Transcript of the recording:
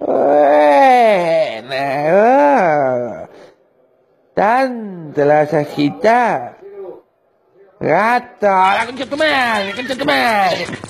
Bueno, oh. tanto las agitar. Gato, la concha tu madre, la concha tu madre.